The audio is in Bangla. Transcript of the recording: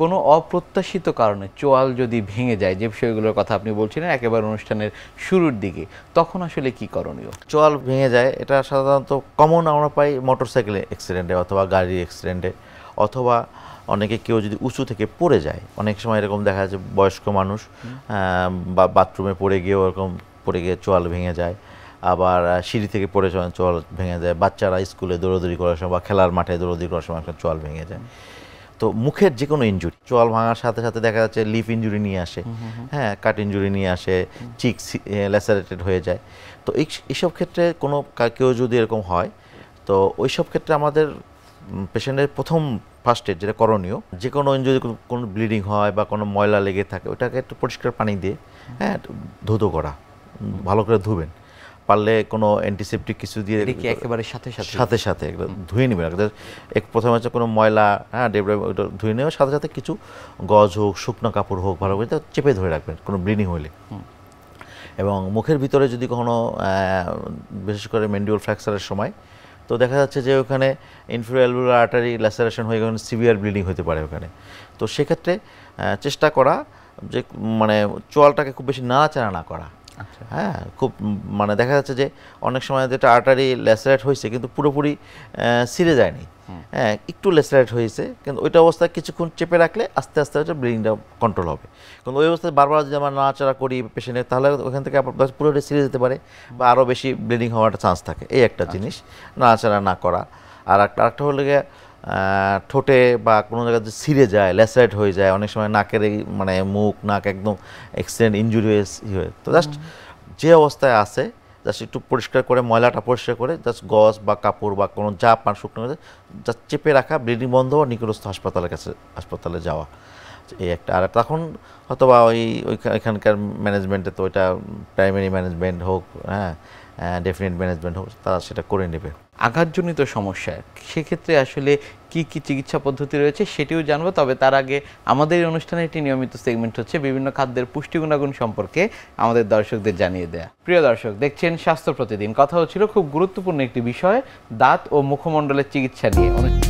কোনো অপ্রত্যাশিত কারণে চোয়াল যদি ভেঙে যায় যে বিষয়গুলোর কথা আপনি বলছিলেন একেবারে অনুষ্ঠানের শুরুর দিকে তখন আসলে কি করণীয় চোয়াল ভেঙে যায় এটা সাধারণত কমন আমরা পাই সাইকেলে অ্যাক্সিডেন্টে অথবা গাড়ির অ্যাক্সিডেন্টে অথবা অনেকে কেউ যদি উঁচু থেকে পড়ে যায় অনেক সময় এরকম দেখা যায় বয়স্ক মানুষ বা বাথরুমে পড়ে গিয়ে ওরকম পড়ে গিয়ে চোয়াল ভেঙে যায় আবার সিঁড়ি থেকে পড়ে চোয়াল ভেঙে যায় বাচ্চারা স্কুলে দৌড়দৌড়ি করার সময় বা খেলার মাঠে দৌড়দৌড়ি করার সময় চোয়াল ভেঙে যায় তো মুখের যে কোনো ইঞ্জুরি চোয়াল ভাঙার সাথে সাথে দেখা যাচ্ছে লিপ ইঞ্জুরি নিয়ে আসে হ্যাঁ কাট ইঞ্জুরি নিয়ে আসে চিক ল্যাসারেটেড হয়ে যায় তো এইসব ক্ষেত্রে কোনো কেউ যদি এরকম হয় তো ওইসব ক্ষেত্রে আমাদের পেশেন্টের প্রথম ফার্স্ট এড যেটা করণীয় যে কোনো যদি কোনো ব্লিডিং হয় বা কোনো ময়লা লেগে থাকে ওটাকে একটু পরিষ্কার পানি দিয়ে হ্যাঁ ধুতো করা ভালো করে ধুবেন পারলে কোনো অ্যান্টিসেপ্টিক কিছু দিয়ে একেবারে সাথে সাথে সাথে সাথে ধুয়ে নেবেন এক প্রথমে হচ্ছে কোনো ময়লা হ্যাঁ ডেবড়ে ধুয়ে নেওয়ার সাথে সাথে কিছু গজ হোক শুকনো কাপড় হোক ভালো করে চেপে ধরে রাখবেন কোনো ব্লিডিং হলে এবং মুখের ভিতরে যদি কখনো বিশেষ করে মেন্ডিউল ফ্র্যাকচারের সময় তো দেখা যাচ্ছে যে ওখানে ইনফ্লুয়েলুলার আর্টারি ল্যাসারেশন হয়ে গেলে সিভিয়ার ব্লিডিং হতে পারে ওখানে তো সেক্ষেত্রে চেষ্টা করা যে মানে চোয়ালটাকে খুব বেশি নাড়াচাড়া না করা আচ্ছা। হ্যাঁ খুব মানে দেখা যাচ্ছে যে অনেক সময় যেটা আর্টারি ল্যাসেরাইট হয়েছে কিন্তু পুরোপুরি সিরে যায়নি হ্যাঁ একটু লেসরাইট হয়েছে কিন্তু ওইটা অবস্থায় কিছুক্ষণ চেপে রাখলে আস্তে আস্তে হচ্ছে ব্লিডিংটা কন্ট্রোল হবে কিন্তু ওই অবস্থায় বারবার যদি আমরা নাড়াচাড়া করি পেশেন্টের তাহলে ওখান থেকে আপনার পুরোটা সিরে যেতে পারে বা আরও বেশি ব্লিডিং হওয়ার চান্স থাকে এই একটা আচ্ছা। জিনিস নাড়াচাড়া না করা আর একটা আরেকটা হলে গিয়ে ঠোঁটে বা কোনো জায়গাতে ছিঁড়ে যায় ল্যাসারেট হয়ে যায় অনেক সময় নাকের এই মানে মুখ নাক একদম এক্সিডেন্ট ইঞ্জুরি হয়ে তো জাস্ট যে অবস্থায় আছে জাস্ট একটু পরিষ্কার করে ময়লাটা পরিষ্কার করে জাস্ট গস বা কাপড় বা কোনো যা পান শুকনো জাস্ট চেপে রাখা ব্লিডিং বন্ধ বা নিকটস্থ হাসপাতালের কাছে হাসপাতালে যাওয়া এই একটা আর তখন হয়তো বা ওই ওইখানকার ম্যানেজমেন্টে তো ওইটা প্রাইমারি ম্যানেজমেন্ট হোক হ্যাঁ ডেফিনেট ম্যানেজমেন্ট হোক তারা সেটা করে নেবে আঘাতজনিত সমস্যা সেক্ষেত্রে আসলে কি কি চিকিৎসা পদ্ধতি রয়েছে সেটিও জানবো তবে তার আগে আমাদের এই অনুষ্ঠানে একটি নিয়মিত সেগমেন্ট হচ্ছে বিভিন্ন খাদ্যের পুষ্টি গুণাগুণ সম্পর্কে আমাদের দর্শকদের জানিয়ে দেয়া প্রিয় দর্শক দেখছেন স্বাস্থ্য প্রতিদিন কথা হচ্ছিল খুব গুরুত্বপূর্ণ একটি বিষয় দাঁত ও মুখমণ্ডলের চিকিৎসা নিয়ে